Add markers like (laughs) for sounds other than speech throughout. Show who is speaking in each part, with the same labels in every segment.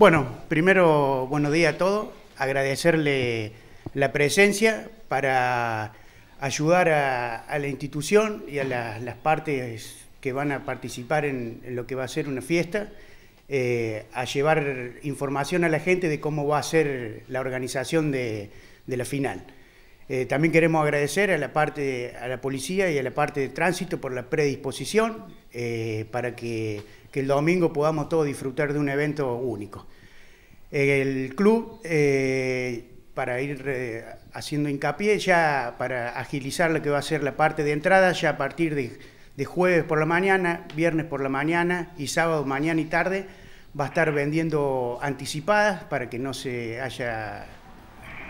Speaker 1: Bueno, primero, buenos días a todos. Agradecerle la presencia para ayudar a, la institución y a las partes que van a participar en, lo que va a ser una fiesta, eh, a llevar información a la gente de cómo va a ser la organización de, la final. Eh, también queremos agradecer a la parte de, a la policía y a la parte de tránsito por la predisposición eh, para que que el domingo podamos todos disfrutar de un evento único. El club, eh, para ir eh, haciendo hincapié, ya para agilizar lo que va a ser la parte de entrada, ya a partir de, jueves por la mañana, viernes por la mañana y sábado mañana y tarde, va a estar vendiendo anticipadas para que no se haya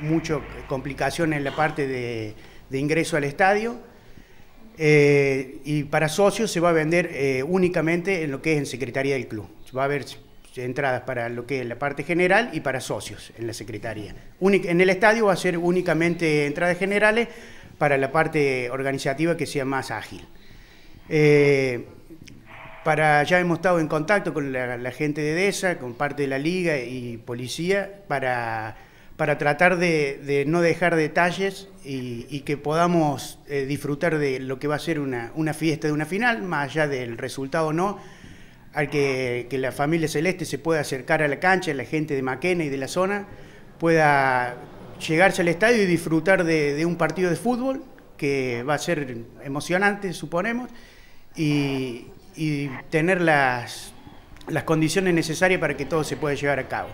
Speaker 1: mucha complicación en la parte de ingreso al estadio. Eh, y para socios se va a vender eh, únicamente en lo que es en Secretaría del Club. Va a haber entradas para lo que es la parte general y para socios en la Secretaría. en el estadio va a ser únicamente entradas generales para la parte organizativa que sea más ágil. Eh, para, ya hemos estado en contacto con la, gente de EDESA, con parte de la liga y policía, para para tratar de, no dejar detalles y, que podamos eh, disfrutar de lo que va a ser una, fiesta de una final, más allá del resultado o no, al que, la familia celeste se pueda acercar a la cancha, la gente de Maquena y de la zona pueda llegarse al estadio y disfrutar de, un partido de fútbol que va a ser emocionante, suponemos, y, tener las condiciones necesarias para que todo se pueda llevar a cabo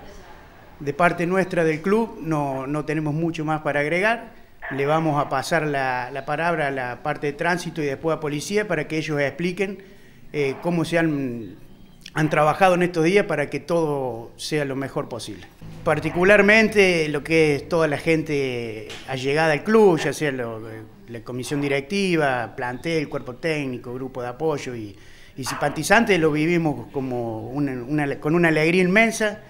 Speaker 1: de parte nuestra del club no, tenemos mucho más para agregar. Le vamos a pasar la, palabra a la parte de tránsito y después a policía para que ellos expliquen eh, cómo se han, trabajado en estos días para que todo sea lo mejor posible. Particularmente lo que es toda la gente allegada al club, ya sea la comisión directiva, plantel, cuerpo técnico, grupo de apoyo y, simpatizantes, lo vivimos como con una alegría inmensa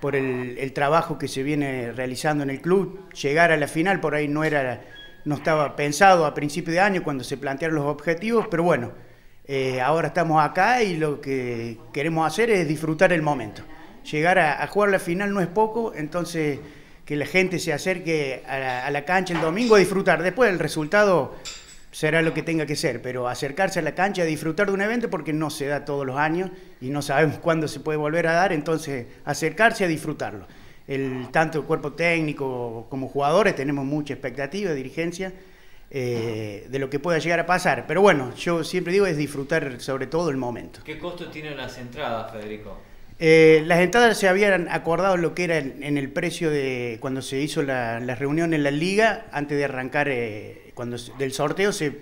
Speaker 1: por el, trabajo que se viene realizando en el club. Llegar a la final por ahí no era, no estaba pensado a principio de año cuando se plantearon los objetivos, pero bueno, eh, ahora estamos acá y lo que queremos hacer es disfrutar el momento. Llegar a, jugar la final no es poco, entonces que la gente se acerque a la, a la cancha el domingo a disfrutar. Después el resultado será lo que tenga que ser, pero acercarse a la cancha, disfrutar de un evento porque no se da todos los años y no sabemos (laughs) cuándo se puede volver a dar, entonces acercarse a disfrutarlo. El, tanto el cuerpo técnico como jugadores tenemos mucha expectativa, dirigencia, eh, de lo que pueda llegar a pasar. Pero bueno, yo siempre digo es disfrutar sobre todo el momento.
Speaker 2: ¿Qué costo tienen las entradas, Federico?
Speaker 1: Eh, las entradas se habían acordado lo que era en, el precio de cuando se hizo la, reunión en la liga antes de arrancar eh, del sorteo se,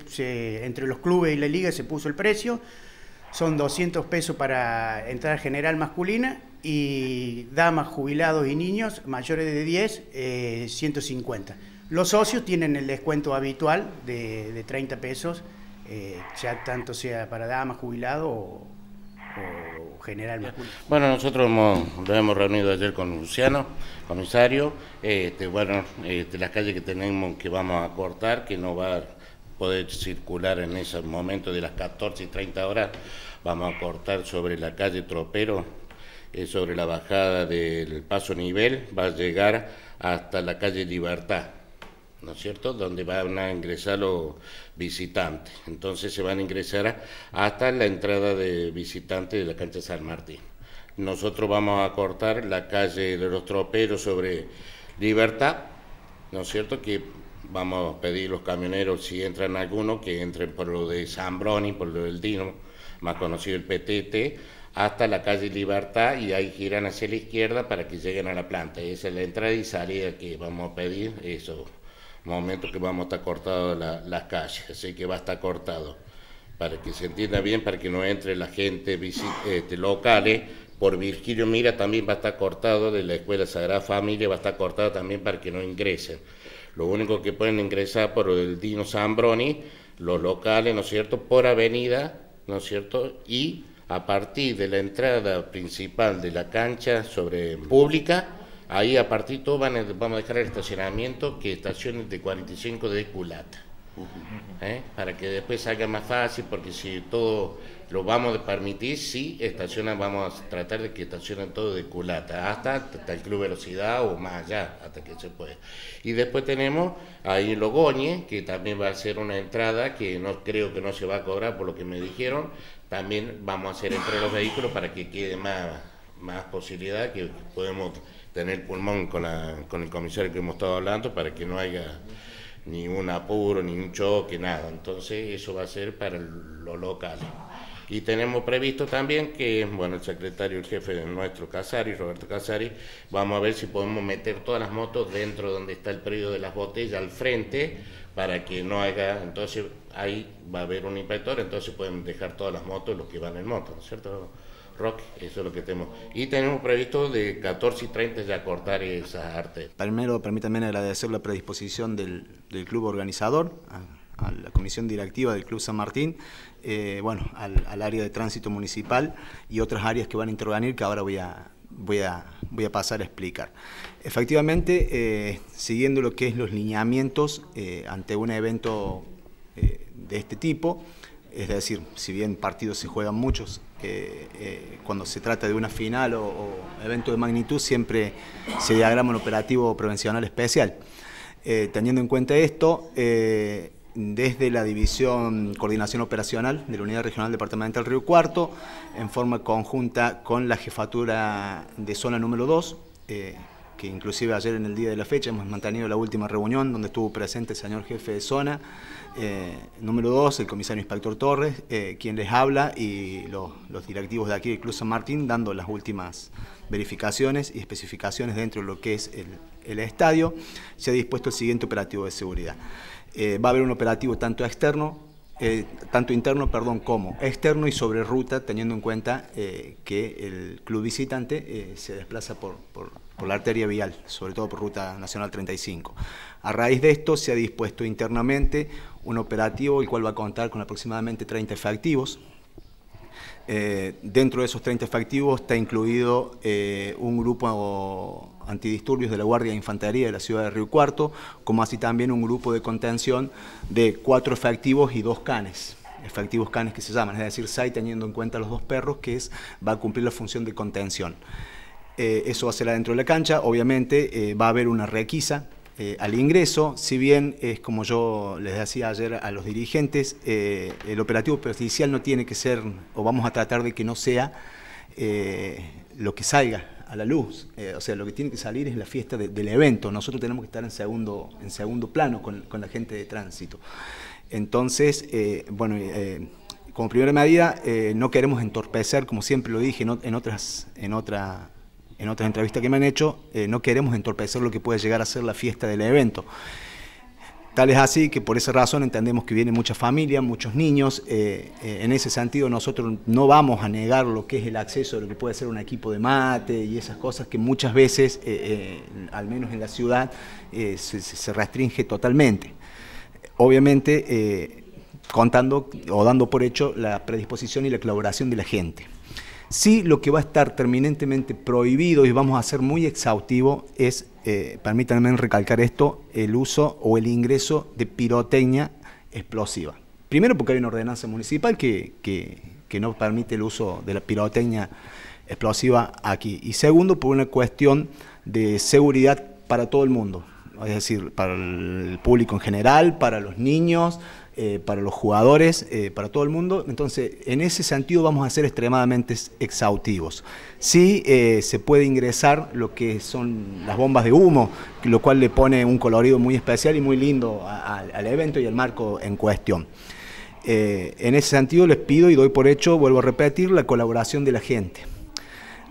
Speaker 1: entre los clubes y la liga se puso el precio. Son 200 pesos para entrada general masculina y damas, jubilados y niños mayores de 10, 150. Eh, los socios tienen el descuento habitual de, 30 pesos, eh, ya tanto sea para damas, jubilados o,
Speaker 2: bueno, nosotros hemos, hemos reunido ayer con Luciano, comisario, este, bueno, este, las calles que tenemos que vamos a cortar, que no va a poder circular en ese momento de las 14 y 30 horas, vamos a cortar sobre la calle Tropero, eh, sobre la bajada del paso nivel, va a llegar hasta la calle Libertad ¿no es cierto?, donde van a ingresar los visitantes. Entonces se van a ingresar hasta la entrada de visitantes de la cancha San Martín. Nosotros vamos a cortar la calle de los troperos sobre Libertad, ¿no es cierto?, que vamos a pedir los camioneros, si entran algunos, que entren por lo de San por lo del Dino, más conocido el PTT, hasta la calle Libertad y ahí giran hacia la izquierda para que lleguen a la planta. Esa es la entrada y salida que vamos a pedir, eso momento que vamos a estar cortados las calles, así que va a estar cortado. Para que se entienda bien, para que no entre la gente local. Este, locales, por Virgilio Mira también va a estar cortado, de la Escuela Sagrada Familia va a estar cortado también para que no ingresen. Lo único que pueden ingresar por el Dino Zambroni, los locales, ¿no es cierto?, por avenida, ¿no es cierto?, y a partir de la entrada principal de la cancha sobre pública, Ahí a partir de todo van vamos a dejar el estacionamiento que estaciones de 45 de culata. ¿eh? Para que después salga más fácil, porque si todo lo vamos a permitir, sí, estacionan, vamos a tratar de que estacionen todo de culata, hasta, el club velocidad o más allá, hasta que se pueda. Y después tenemos ahí Logoñe, que también va a ser una entrada que no creo que no se va a cobrar por lo que me dijeron. También vamos a hacer entre los vehículos para que quede más, más posibilidad que podemos tener pulmón con, la, con el comisario que hemos estado hablando para que no haya ni un apuro, ni un choque, nada. Entonces eso va a ser para lo local. Y tenemos previsto también que, bueno, el secretario, el jefe de nuestro Casari, Roberto Casari, vamos a ver si podemos meter todas las motos dentro donde está el predio de las botellas, al frente, para que no haga, entonces ahí va a haber un inspector, entonces pueden dejar todas las motos los que van en moto, no es ¿cierto? rock, eso es lo que tenemos. Y tenemos previsto de 14 y 30 ya cortar esas artes.
Speaker 3: Primero, permítanme agradecer la predisposición del, del club organizador, a, la comisión directiva del Club San Martín, eh, bueno, al, área de tránsito municipal y otras áreas que van a intervenir que ahora voy a... Voy a, voy a pasar a explicar. Efectivamente, eh, siguiendo lo que es los lineamientos eh, ante un evento de este tipo, es decir, si bien partidos se juegan muchos, eh, cuando se trata de una final o, evento de magnitud siempre se diagrama un operativo prevencional especial. Eh, teniendo en cuenta esto, eh, desde la División Coordinación Operacional de la Unidad Regional Departamental Río Cuarto, en forma conjunta con la Jefatura de Zona número 2, que inclusive ayer en el día de la fecha hemos mantenido la última reunión donde estuvo presente el señor jefe de zona, eh, número 2, el comisario inspector Torres, eh, quien les habla y los, directivos de aquí incluso Martín dando las últimas verificaciones y especificaciones dentro de lo que es el, estadio, se ha dispuesto el siguiente operativo de seguridad. Eh, va a haber un operativo tanto externo eh, tanto interno, perdón, como externo y sobre ruta, teniendo en cuenta eh, que el club visitante eh, se desplaza por, por, la arteria vial, sobre todo por ruta nacional 35. A raíz de esto se ha dispuesto internamente un operativo el cual va a contar con aproximadamente 30 efectivos. dentro de esos 30 efectivos está incluido un grupo antidisturbios de la Guardia de Infantería de la ciudad de Río Cuarto, como así también un grupo de contención de cuatro efectivos y dos canes efectivos canes que se llaman, es decir, SAI teniendo en cuenta los dos perros, que es, va a cumplir la función de contención. Eh, eso va a ser adentro de la cancha, obviamente eh, va a haber una requisa eh, al ingreso, si bien es como yo les decía ayer a los dirigentes, el operativo perjudicial no tiene que ser, o vamos a tratar de que no sea lo que salga a la luz. Eh, o sea, lo que tiene que salir es la fiesta del evento. Nosotros tenemos que estar en segundo, en segundo plano con, la gente de tránsito. Entonces, eh, bueno, eh, como primera medida, no queremos entorpecer, como siempre lo dije en, otras, en otra, en otras entrevistas que me han hecho, no queremos entorpecer lo que puede llegar a ser la fiesta del evento. Tal es así que por esa razón entendemos que vienen muchas familias, muchos niños. Eh, eh, en ese sentido nosotros no vamos a negar lo que es el acceso a lo que puede ser un equipo de mate y esas cosas que muchas veces, eh, al menos en la ciudad, se, restringe totalmente. Obviamente contando o dando por hecho la predisposición y la colaboración de la gente. Sí, lo que va a estar terminantemente prohibido y vamos a ser muy exhaustivo es eh, permítanme recalcar esto, el uso o el ingreso de pirotecnia explosiva. Primero porque hay una ordenanza municipal que, que, que no permite el uso de la pirotecnia explosiva aquí. Y segundo, por una cuestión de seguridad para todo el mundo, es decir, para el público en general, para los niños, eh, para los jugadores, eh, para todo el mundo. Entonces, en ese sentido vamos a ser extremadamente exhaustivos. Sí eh, se puede ingresar lo que son las bombas de humo, lo cual le pone un colorido muy especial y muy lindo al evento y al marco en cuestión. en ese sentido les pido y doy por hecho, vuelvo a repetir, la colaboración de la gente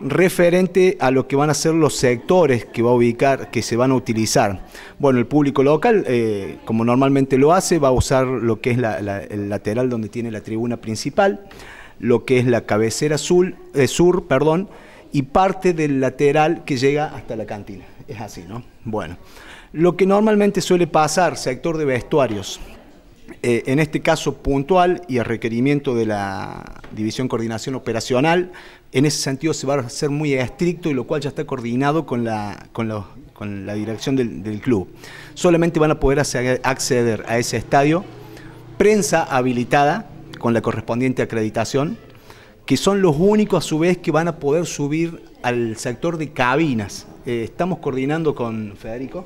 Speaker 3: referente a lo que van a ser los sectores que va a ubicar, que se van a utilizar. Bueno, el público local, eh, como normalmente lo hace, va a usar lo que es el lateral donde tiene la tribuna principal, lo que es la cabecera sur, eh, sur perdón, y parte del lateral que llega hasta la cantina. Es así, ¿no? Bueno, lo que normalmente suele pasar, sector de vestuarios. Eh, en este caso puntual y a requerimiento de la División Coordinación Operacional, en ese sentido se va a ser muy estricto y lo cual ya está coordinado con la, con la dirección del, club. Solamente van a poder acceder a ese estadio prensa habilitada con la correspondiente acreditación, que son los únicos a su vez que van a poder subir al sector de cabinas. Eh, estamos coordinando con Federico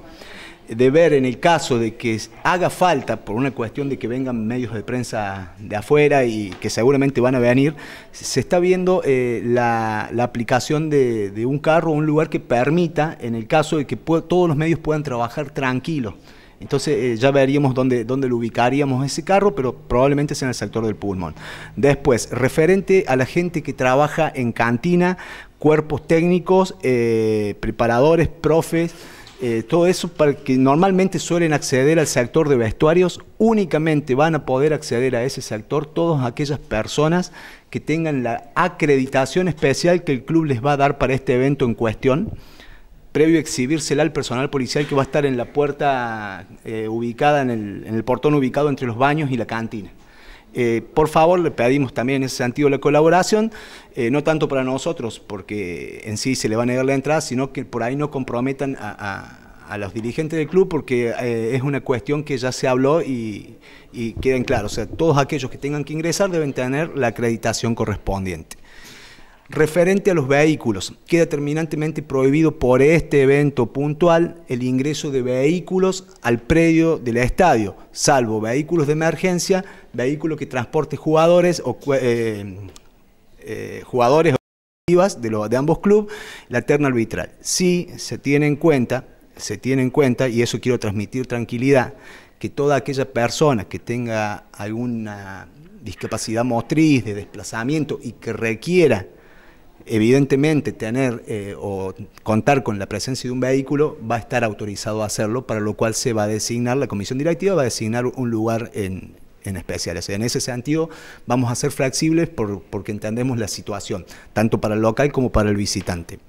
Speaker 3: de ver en el caso de que haga falta, por una cuestión de que vengan medios de prensa de afuera y que seguramente van a venir, se está viendo eh, la, aplicación de, un carro, un lugar que permita, en el caso de que todos los medios puedan trabajar tranquilos. Entonces eh, ya veríamos dónde, dónde lo ubicaríamos ese carro, pero probablemente sea en el sector del pulmón. Después, referente a la gente que trabaja en cantina, cuerpos técnicos, eh, preparadores, profes. Eh, todo eso para que normalmente suelen acceder al sector de vestuarios, únicamente van a poder acceder a ese sector todas aquellas personas que tengan la acreditación especial que el club les va a dar para este evento en cuestión, previo a exhibírsela al personal policial que va a estar en la puerta eh, ubicada, en el, en el portón ubicado entre los baños y la cantina. Eh, por favor, le pedimos también en ese sentido la colaboración, eh, no tanto para nosotros, porque en sí se le va a negar la entrada, sino que por ahí no comprometan a, los dirigentes del club, porque eh, es una cuestión que ya se habló y, y queden claros. O sea, todos aquellos que tengan que ingresar deben tener la acreditación correspondiente referente a los vehículos, queda terminantemente prohibido por este evento puntual el ingreso de vehículos al predio del estadio, salvo vehículos de emergencia, vehículos que transporte jugadores o eh, eh, jugadores de, los, de ambos clubes, la terna arbitral. Si se tiene en cuenta, se tiene en cuenta, y eso quiero transmitir tranquilidad, que toda aquella persona que tenga alguna discapacidad motriz, de desplazamiento y que requiera evidentemente tener eh, o contar con la presencia de un vehículo va a estar autorizado a hacerlo, para lo cual se va a designar, la comisión directiva va a designar un lugar en, en especial. en ese sentido vamos a ser flexibles porque entendemos la situación, tanto para el local como para el visitante.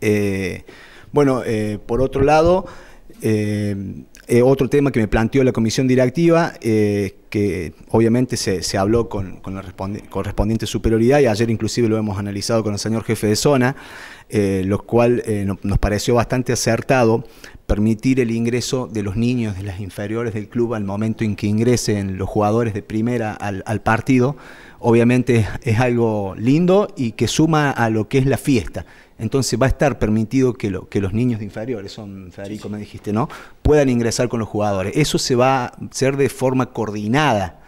Speaker 3: Eh, bueno, eh, por otro lado, eh, otro tema que me planteó la comisión directiva, eh, que obviamente se, habló con, la correspondiente superioridad y ayer inclusive lo hemos analizado con el señor jefe de zona, eh, lo cual nos pareció bastante acertado permitir el ingreso de los niños de las inferiores del club al momento en que ingresen los jugadores de primera al partido, obviamente es algo lindo y que suma a lo que es la fiesta entonces va a estar permitido que, que los niños de inferiores, son Federico, me dijiste, ¿no? Puedan ingresar con los jugadores. Eso se va a hacer de forma coordinada.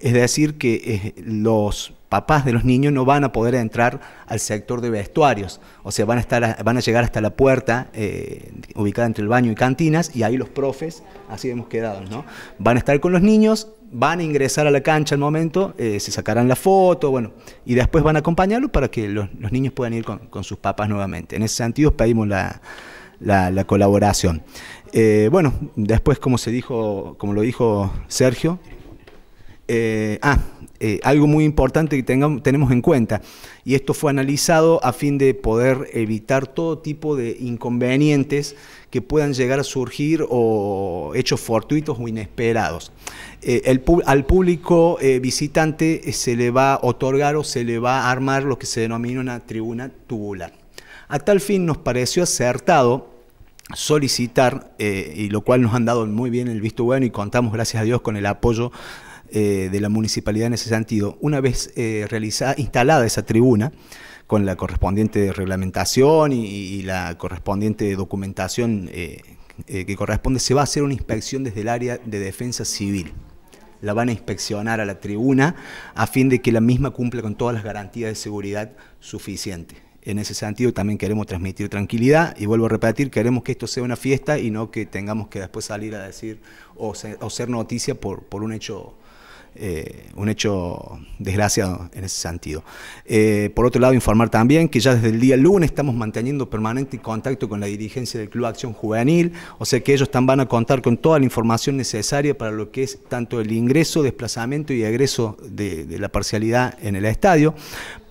Speaker 3: Es decir, que eh, los papás de los niños no van a poder entrar al sector de vestuarios, o sea, van a, estar, van a llegar hasta la puerta eh, ubicada entre el baño y cantinas y ahí los profes, así hemos quedado, ¿no? Van a estar con los niños, van a ingresar a la cancha al momento, eh, se sacarán la foto, bueno, y después van a acompañarlos para que los, niños puedan ir con, sus papás nuevamente. En ese sentido pedimos la, colaboración. Eh, bueno, después como se dijo, como lo dijo Sergio, eh, ah, eh, algo muy importante que tengamos, tenemos en cuenta, y esto fue analizado a fin de poder evitar todo tipo de inconvenientes que puedan llegar a surgir o hechos fortuitos o inesperados. Eh, al público visitante se le va a otorgar o se le va a armar lo que se denomina una tribuna tubular. A tal fin nos pareció acertado solicitar, y lo cual nos han dado muy bien el visto bueno y contamos, gracias a Dios, con el apoyo eh, de la municipalidad en ese sentido. Una vez eh, realizada, instalada esa tribuna, con la correspondiente reglamentación y, la correspondiente documentación eh, que corresponde, se va a hacer una inspección desde el área de defensa civil la van a inspeccionar a la tribuna a fin de que la misma cumpla con todas las garantías de seguridad suficientes. En ese sentido también queremos transmitir tranquilidad y vuelvo a repetir, queremos que esto sea una fiesta y no que tengamos que después salir a decir o, ser, o ser noticia por, por un hecho eh, un hecho desgraciado en ese sentido. Eh, por otro lado, informar también que ya desde el día lunes estamos manteniendo permanente contacto con la dirigencia del Club Acción Juvenil, o sea que ellos también van a contar con toda la información necesaria para lo que es tanto el ingreso, desplazamiento y egreso de la parcialidad en el estadio.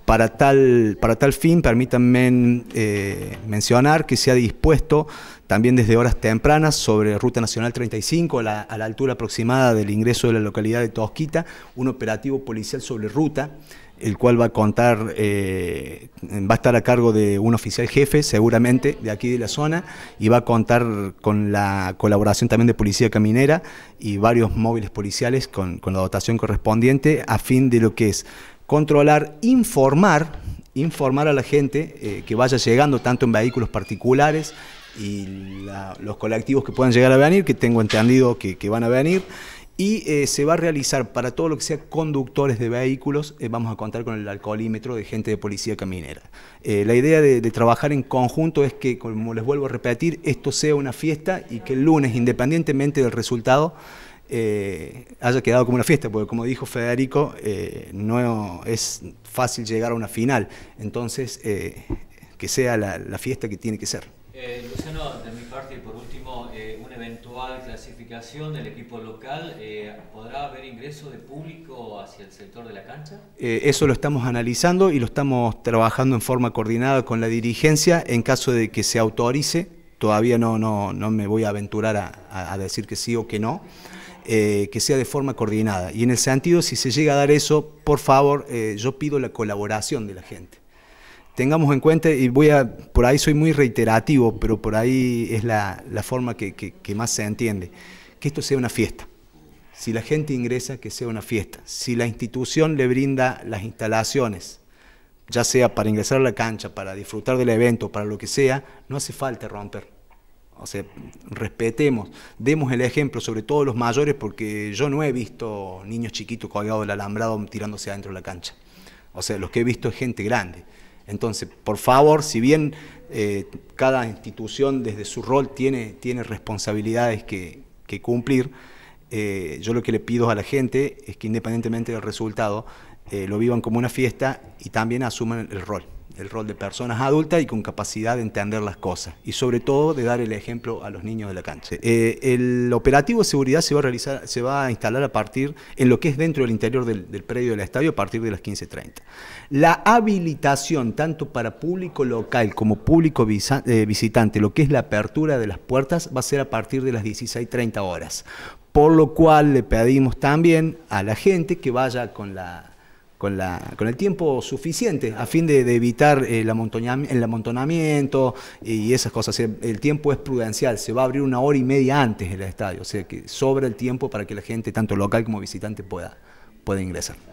Speaker 3: Para tal, para tal fin, permítanme eh, mencionar que se ha dispuesto también desde horas tempranas sobre Ruta Nacional 35, a la, altura aproximada del ingreso de la localidad de Tosquita, un operativo policial sobre ruta el cual va a contar, eh, va a estar a cargo de un oficial jefe, seguramente, de aquí de la zona, y va a contar con la colaboración también de Policía Caminera y varios móviles policiales con, con la dotación correspondiente a fin de lo que es Controlar, informar, informar a la gente eh, que vaya llegando tanto en vehículos particulares y los colectivos que puedan llegar a venir, que tengo entendido que, van a venir. Y eh, se va a realizar para todo lo que sea conductores de vehículos, eh, vamos a contar con el alcoholímetro de gente de policía caminera. la idea de, de, trabajar en conjunto es que, como les vuelvo a repetir, esto sea una fiesta y que el lunes, independientemente del resultado, eh, haya quedado como una fiesta, porque como dijo Federico, eh, no es fácil llegar a una final, entonces eh, que sea la, fiesta que tiene que ser. Luciano, de mi parte, por último,
Speaker 2: una eventual clasificación del equipo local, ¿podrá haber ingreso de público hacia el sector de la cancha?
Speaker 3: eso lo estamos analizando y lo estamos trabajando en forma coordinada con la dirigencia en caso de que se autorice. Todavía no, no, no me voy a aventurar a, a decir que sí o que no. Eh, que sea de forma coordinada. Y en el sentido, si se llega a dar eso, por favor, eh, yo pido la colaboración de la gente. Tengamos en cuenta, y voy a, por ahí soy muy reiterativo, pero por ahí es la, forma que, que más se entiende, que esto sea una fiesta. Si la gente ingresa, que sea una fiesta. Si la institución le brinda las instalaciones, ya sea para ingresar a la cancha, para disfrutar del evento, para lo que sea, no hace falta romper. O sea, respetemos, demos el ejemplo, sobre todo los mayores, porque yo no he visto niños chiquitos colgados del alambrado tirándose adentro de la cancha. O sea, los que he visto es gente grande. Entonces, por favor, si bien eh, cada institución desde su rol tiene, tiene responsabilidades que, cumplir, eh, yo lo que le pido a la gente es que independientemente del resultado, eh, lo vivan como una fiesta y también asuman el rol el rol de personas adultas y con capacidad de entender las cosas y sobre todo de dar el ejemplo a los niños de la cancha. Eh, el operativo de seguridad se va a realizar, se va a instalar a partir en lo que es dentro del interior del, predio del estadio a partir de las 15.30. La habilitación tanto para público local como público eh, visitante, lo que es la apertura de las puertas va a ser a partir de las 16.30 horas, por lo cual le pedimos también a la gente que vaya con la con, la, con el tiempo suficiente a fin de, de evitar el, el amontonamiento y esas cosas. El tiempo es prudencial, se va a abrir una hora y media antes el estadio, o sea que sobra el tiempo para que la gente, tanto local como visitante, pueda, pueda ingresar.